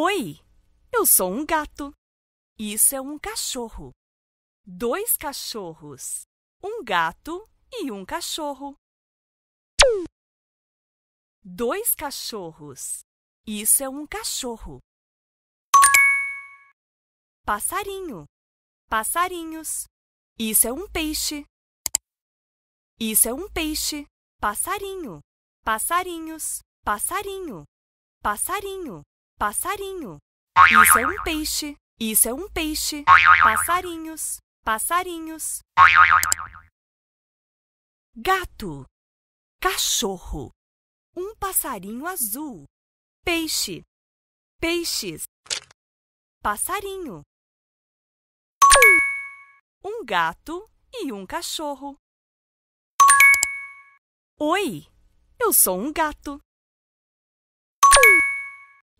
Oi, eu sou um gato. Isso é um cachorro. Dois cachorros, um gato e um cachorro. Dois cachorros. Isso é um cachorro. Passarinho. Passarinhos. Isso é um peixe. Isso é um peixe. Passarinho. Passarinhos. Passarinho. Passarinho passarinho. Isso é um peixe. Isso é um peixe. Passarinhos, passarinhos. Gato, cachorro, um passarinho azul. Peixe, peixes, passarinho. Um gato e um cachorro. Oi, eu sou um gato.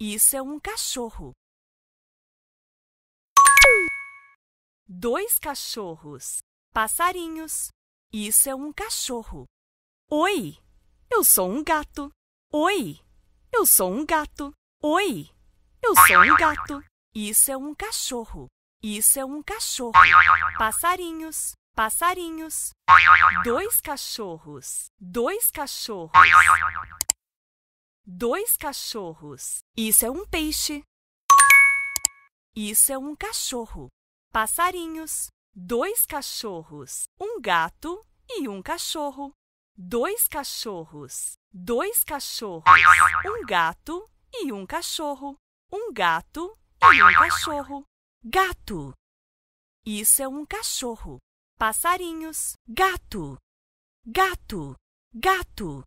Isso é um cachorro. Dois cachorros. Passarinhos. Isso é um cachorro. Oi, eu sou um gato. Oi, eu sou um gato. Oi, eu sou um gato. Isso é um cachorro. Isso é um cachorro. Passarinhos, passarinhos. Dois cachorros, dois cachorros dois cachorros. Isso é um peixe. Isso é um cachorro. Passarinhos, dois cachorros, um gato e um cachorro. Dois cachorros, dois cachorros, um gato e um cachorro. Um gato e um cachorro. Gato. Isso é um cachorro. Passarinhos, gato, gato, gato.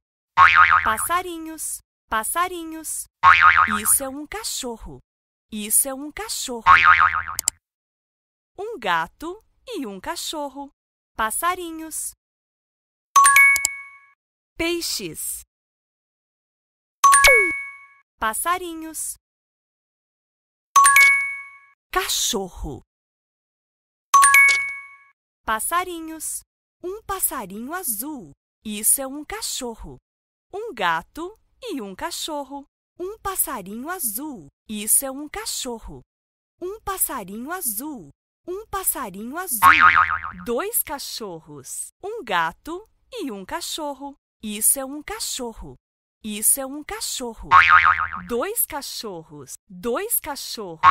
Passarinhos, passarinhos. Isso é um cachorro. Isso é um cachorro. Um gato e um cachorro. Passarinhos. Peixes. Passarinhos. Cachorro. Passarinhos. Um passarinho azul. Isso é um cachorro. Um gato e um cachorro. Um passarinho azul. Isso é um cachorro. Um passarinho azul. Um passarinho azul. Dois cachorros. Um gato e um cachorro. Isso é um cachorro. Isso é um cachorro. Dois cachorros. Dois cachorros.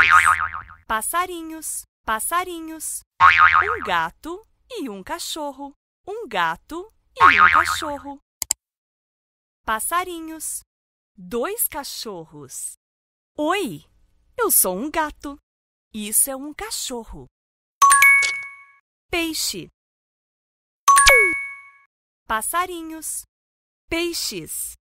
Passarinhos. Passarinhos. Um gato e um cachorro. Um gato e um cachorro passarinhos, dois cachorros. Oi, eu sou um gato. Isso é um cachorro. Peixe, passarinhos, peixes.